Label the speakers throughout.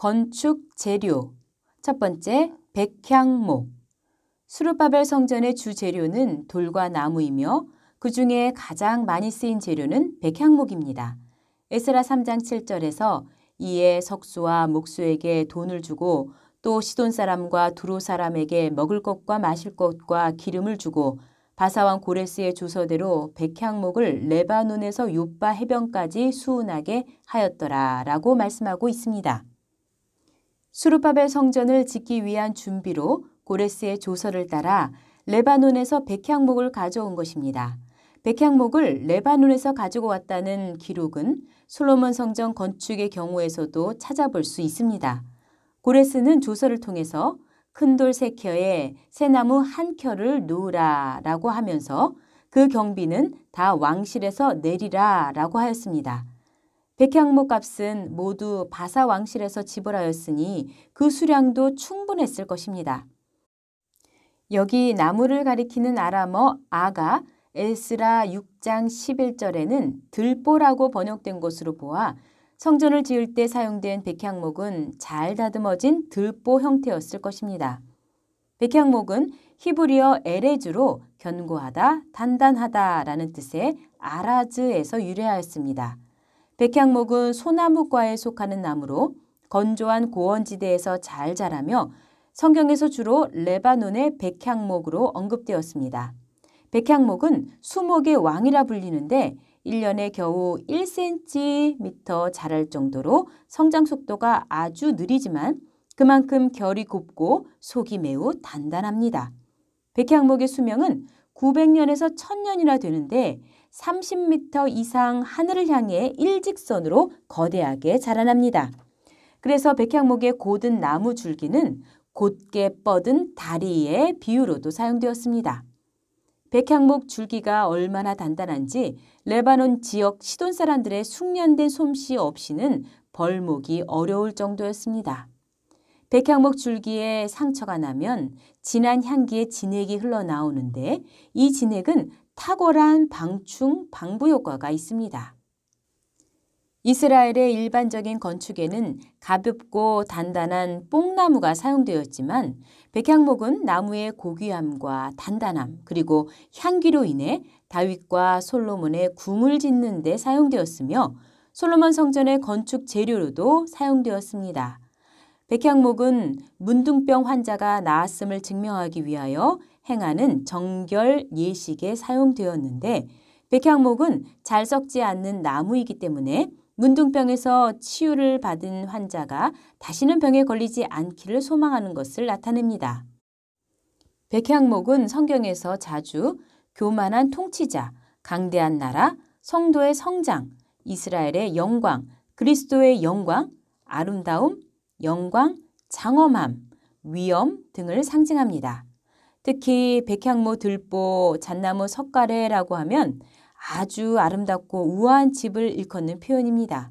Speaker 1: 건축 재료. 첫 번째, 백향목. 수르바벨 성전의 주 재료는 돌과 나무이며 그 중에 가장 많이 쓰인 재료는 백향목입니다. 에스라 3장 7절에서 이에 석수와 목수에게 돈을 주고 또 시돈 사람과 두로 사람에게 먹을 것과 마실 것과 기름을 주고 바사왕 고레스의 조서대로 백향목을 레바논에서 요바 해변까지 수운하게 하였더라 라고 말씀하고 있습니다. 수르바벨 성전을 짓기 위한 준비로 고레스의 조서를 따라 레바논에서 백향목을 가져온 것입니다. 백향목을 레바논에서 가지고 왔다는 기록은 솔로몬 성전 건축의 경우에서도 찾아볼 수 있습니다. 고레스는 조서를 통해서 큰 돌 세 켜에 새나무 한 켜를 놓으라 라고 하면서 그 경비는 다 왕실에서 내리라 라고 하였습니다. 백향목 값은 모두 바사 왕실에서 지불하였으니 그 수량도 충분했을 것입니다. 여기 나무를 가리키는 아람어 아가 에스라 6장 11절에는 들보라고 번역된 것으로 보아 성전을 지을 때 사용된 백향목은 잘 다듬어진 들보 형태였을 것입니다. 백향목은 히브리어 에레즈로 견고하다, 단단하다라는 뜻의 아라즈에서 유래하였습니다. 백향목은 소나무과에 속하는 나무로 건조한 고원지대에서 잘 자라며 성경에서 주로 레바논의 백향목으로 언급되었습니다. 백향목은 수목의 왕이라 불리는데 1년에 겨우 1cm 자랄 정도로 성장 속도가 아주 느리지만 그만큼 결이 곱고 속이 매우 단단합니다. 백향목의 수명은 900년에서 1000년이나 되는데 30m 이상 하늘을 향해 일직선으로 거대하게 자라납니다. 그래서 백향목의 곧은 나무 줄기는 곧게 뻗은 다리의 비유로도 사용되었습니다. 백향목 줄기가 얼마나 단단한지 레바논 지역 시돈 사람들의 숙련된 솜씨 없이는 벌목이 어려울 정도였습니다. 백향목 줄기에 상처가 나면 진한 향기의 진액이 흘러나오는데 이 진액은 탁월한 방충, 방부 효과가 있습니다. 이스라엘의 일반적인 건축에는 가볍고 단단한 뽕나무가 사용되었지만 백향목은 나무의 고귀함과 단단함 그리고 향기로 인해 다윗과 솔로몬의 궁을 짓는 데 사용되었으며 솔로몬 성전의 건축 재료로도 사용되었습니다. 백향목은 문둥병 환자가 나았음을 증명하기 위하여 행하는 정결 예식에 사용되었는데 백향목은 잘 썩지 않는 나무이기 때문에 문둥병에서 치유를 받은 환자가 다시는 병에 걸리지 않기를 소망하는 것을 나타냅니다. 백향목은 성경에서 자주 교만한 통치자, 강대한 나라, 성도의 성장, 이스라엘의 영광, 그리스도의 영광, 아름다움, 영광, 장엄함, 위엄 등을 상징합니다. 특히 백향모 들보, 잣나무 석가래라고 하면 아주 아름답고 우아한 집을 일컫는 표현입니다.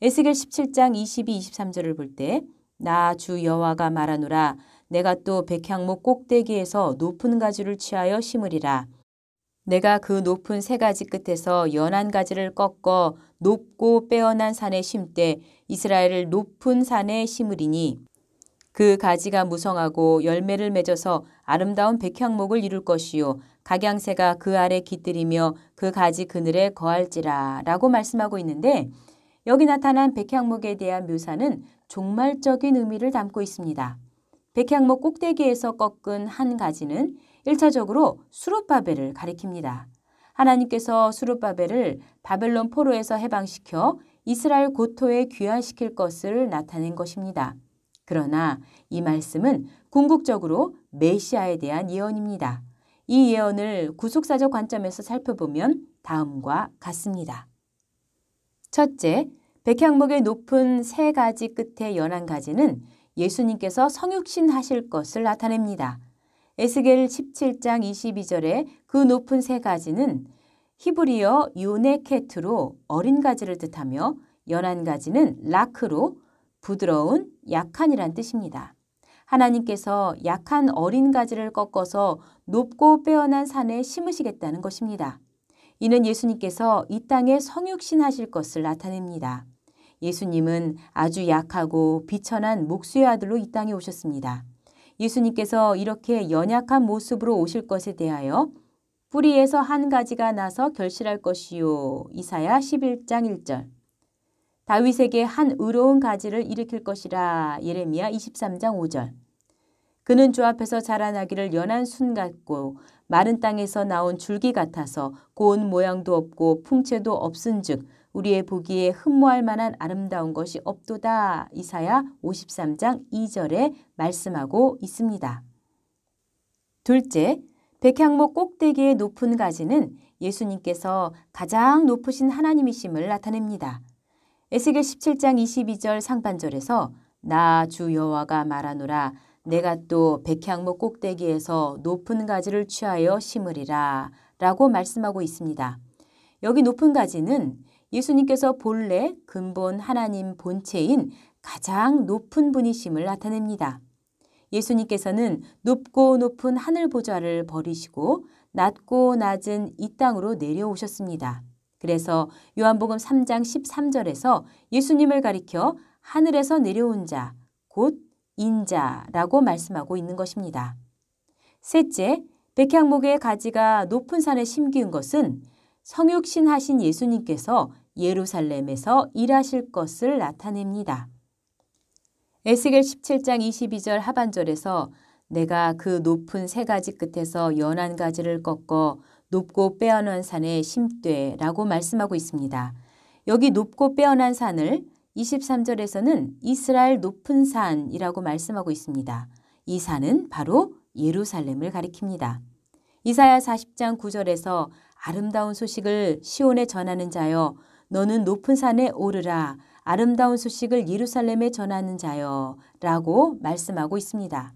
Speaker 1: 에스겔 17장 22, 23절을 볼 때 나 주 여호와가 말하노라 내가 또 백향목 꼭대기에서 높은 가지를 취하여 심으리라 내가 그 높은 세 가지 끝에서 연한 가지를 꺾어 높고 빼어난 산에 심되 이스라엘을 높은 산에 심으리니 그 가지가 무성하고 열매를 맺어서 아름다운 백향목을 이룰 것이요 각양새가 그 아래 깃들이며 그 가지 그늘에 거할지라 라고 말씀하고 있는데 여기 나타난 백향목에 대한 묘사는 종말적인 의미를 담고 있습니다. 백향목 꼭대기에서 꺾은 한 가지는 1차적으로 수룻바벨을 가리킵니다. 하나님께서 수룻바벨을 바벨론 포로에서 해방시켜 이스라엘 고토에 귀환시킬 것을 나타낸 것입니다. 그러나 이 말씀은 궁극적으로 메시아에 대한 예언입니다. 이 예언을 구속사적 관점에서 살펴보면 다음과 같습니다. 첫째, 백향목의 높은 세 가지 끝에 연한 가지는 예수님께서 성육신 하실 것을 나타냅니다. 에스겔 17장 22절에 그 높은 세 가지는 히브리어 요네케트로 어린 가지를 뜻하며 연한 가지는 라크로 부드러운 약한이란 뜻입니다. 하나님께서 약한 어린 가지를 꺾어서 높고 빼어난 산에 심으시겠다는 것입니다. 이는 예수님께서 이 땅에 성육신 하실 것을 나타냅니다. 예수님은 아주 약하고 비천한 목수의 아들로 이 땅에 오셨습니다. 예수님께서 이렇게 연약한 모습으로 오실 것에 대하여 뿌리에서 한 가지가 나서 결실할 것이요. 이사야 11장 1절. 다윗에게 한 의로운 가지를 일으킬 것이라. 예레미야 23장 5절. 그는 주 앞에서 자라나기를 연한 순 같고 마른 땅에서 나온 줄기 같아서 고운 모양도 없고 풍채도 없은즉 우리의 보기에 흠모할 만한 아름다운 것이 없도다. 이사야 53장 2절에 말씀하고 있습니다. 둘째, 백향목 꼭대기의 높은 가지는 예수님께서 가장 높으신 하나님이심을 나타냅니다. 에스겔 17장 22절 상반절에서 나 주 여호와가 말하노라 내가 또 백향목 꼭대기에서 높은 가지를 취하여 심으리라 라고 말씀하고 있습니다. 여기 높은 가지는 예수님께서 본래 근본 하나님 본체인 가장 높은 분이심을 나타냅니다. 예수님께서는 높고 높은 하늘 보좌를 버리시고 낮고 낮은 이 땅으로 내려오셨습니다. 그래서 요한복음 3장 13절에서 예수님을 가리켜 하늘에서 내려온 자, 곧 인자라고 말씀하고 있는 것입니다. 셋째, 백향목의 가지가 높은 산에 심기운 것은 성육신 하신 예수님께서 예루살렘에서 일하실 것을 나타냅니다. 에스겔 17장 22절 하반절에서 내가 그 높은 세 가지 끝에서 연한 가지를 꺾어 높고 빼어난 산에 심되라고 말씀하고 있습니다. 여기 높고 빼어난 산을 23절에서는 이스라엘 높은 산이라고 말씀하고 있습니다. 이 산은 바로 예루살렘을 가리킵니다. 이사야 40장 9절에서 아름다운 소식을 시온에 전하는 자여 너는 높은 산에 오르라 아름다운 소식을 예루살렘에 전하는 자여 라고 말씀하고 있습니다.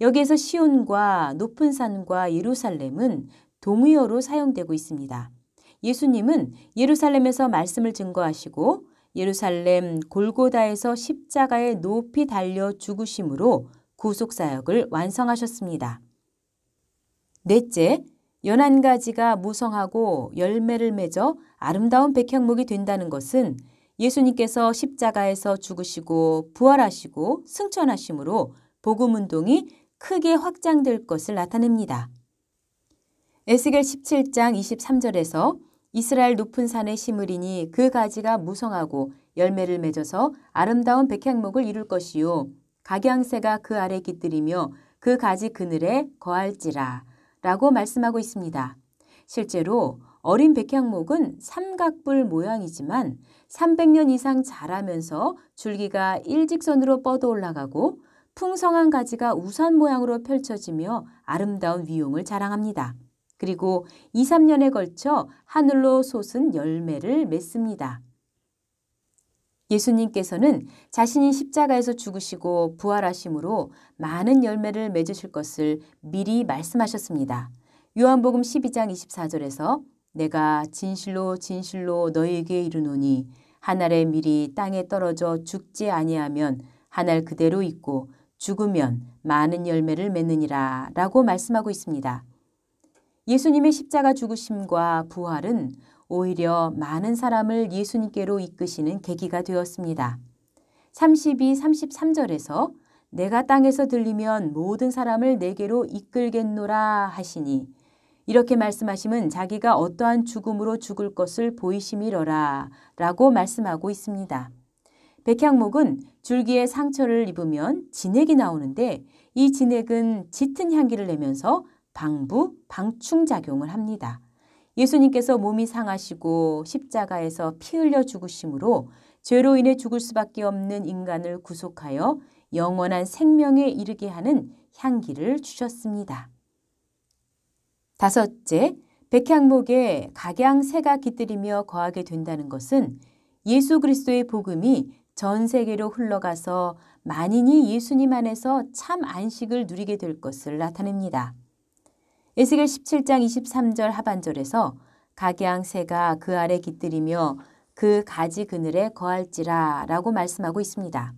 Speaker 1: 여기에서 시온과 높은 산과 예루살렘은 동의어로 사용되고 있습니다. 예수님은 예루살렘에서 말씀을 증거하시고 예루살렘 골고다에서 십자가에 높이 달려 죽으심으로 구속사역을 완성하셨습니다. 넷째, 연한 가지가 무성하고 열매를 맺어 아름다운 백향목이 된다는 것은 예수님께서 십자가에서 죽으시고 부활하시고 승천하심으로 복음 운동이 크게 확장될 것을 나타냅니다. 에스겔 17장 23절에서 이스라엘 높은 산에 심으리니 그 가지가 무성하고 열매를 맺어서 아름다운 백향목을 이룰 것이요 각양새가 그 아래 깃들이며 그 가지 그늘에 거할지라 라고 말씀하고 있습니다. 실제로 어린 백향목은 삼각불 모양이지만 300년 이상 자라면서 줄기가 일직선으로 뻗어 올라가고 풍성한 가지가 우산 모양으로 펼쳐지며 아름다운 위용을 자랑합니다. 그리고 2, 3년에 걸쳐 하늘로 솟은 열매를 맺습니다. 예수님께서는 자신이 십자가에서 죽으시고 부활하심으로 많은 열매를 맺으실 것을 미리 말씀하셨습니다. 요한복음 12장 24절에서 내가 진실로 진실로 너에게 이르노니 한 알의 밀이 땅에 떨어져 죽지 아니하면 한 알 그대로 있고 죽으면 많은 열매를 맺느니라 라고 말씀하고 있습니다. 예수님의 십자가 죽으심과 부활은 오히려 많은 사람을 예수님께로 이끄시는 계기가 되었습니다. 32, 33절에서 내가 땅에서 들리면 모든 사람을 내게로 이끌겠노라 하시니 이렇게 말씀하시면 자기가 어떠한 죽음으로 죽을 것을 보이심이러라 라고 말씀하고 있습니다. 백향목은 줄기에 상처를 입으면 진액이 나오는데 이 진액은 짙은 향기를 내면서 방부, 방충작용을 합니다. 예수님께서 몸이 상하시고 십자가에서 피 흘려 죽으심으로 죄로 인해 죽을 수밖에 없는 인간을 구속하여 영원한 생명에 이르게 하는 향기를 주셨습니다. 다섯째, 백향목에 각양새가 깃들이며 거하게 된다는 것은 예수 그리스도의 복음이 전 세계로 흘러가서 만인이 예수님 안에서 참 안식을 누리게 될 것을 나타냅니다. 에스겔 17장 23절 하반절에서 각양 새가 그 아래 깃들이며 그 가지 그늘에 거할지라 라고 말씀하고 있습니다.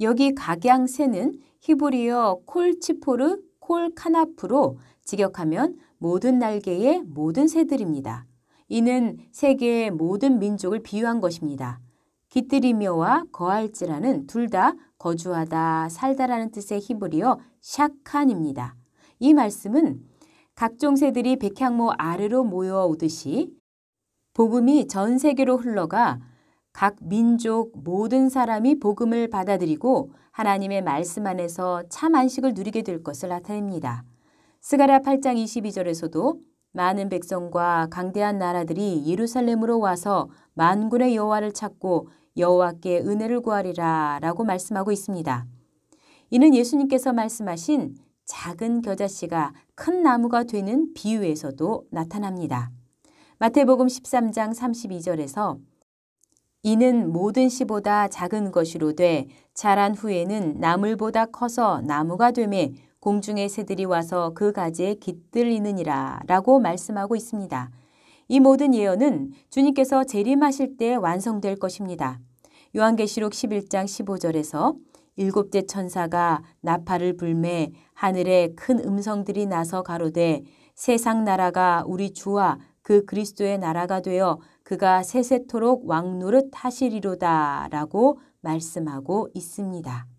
Speaker 1: 여기 각양 새는 히브리어 콜치포르 콜카나프로 직역하면 모든 날개의 모든 새들입니다. 이는 세계의 모든 민족을 비유한 것입니다. 깃들이며와 거할지라는 둘 다 거주하다, 살다라는 뜻의 히브리어 샤칸입니다. 이 말씀은 각종 새들이 백향모 아래로 모여오듯이 복음이 전 세계로 흘러가 각 민족 모든 사람이 복음을 받아들이고 하나님의 말씀 안에서 참 안식을 누리게 될 것을 나타냅니다. 스가랴 8장 22절에서도 많은 백성과 강대한 나라들이 예루살렘으로 와서 만군의 여호와를 찾고 여호와께 은혜를 구하리라라고 말씀하고 있습니다. 이는 예수님께서 말씀하신 작은 겨자씨가 큰 나무가 되는 비유에서도 나타납니다. 마태복음 13장 32절에서 이는 모든 씨보다 작은 것이로 돼 자란 후에는 나물보다 커서 나무가 되매 공중의 새들이 와서 그 가지에 깃들리느니라 라고 말씀하고 있습니다. 이 모든 예언은 주님께서 재림하실 때 완성될 것입니다. 요한계시록 11장 15절에서 일곱째 천사가 나팔을 불매 하늘에 큰 음성들이 나서 가로되 세상 나라가 우리 주와 그 그리스도의 나라가 되어 그가 세세토록 왕노릇 하시리로다라고 말씀하고 있습니다.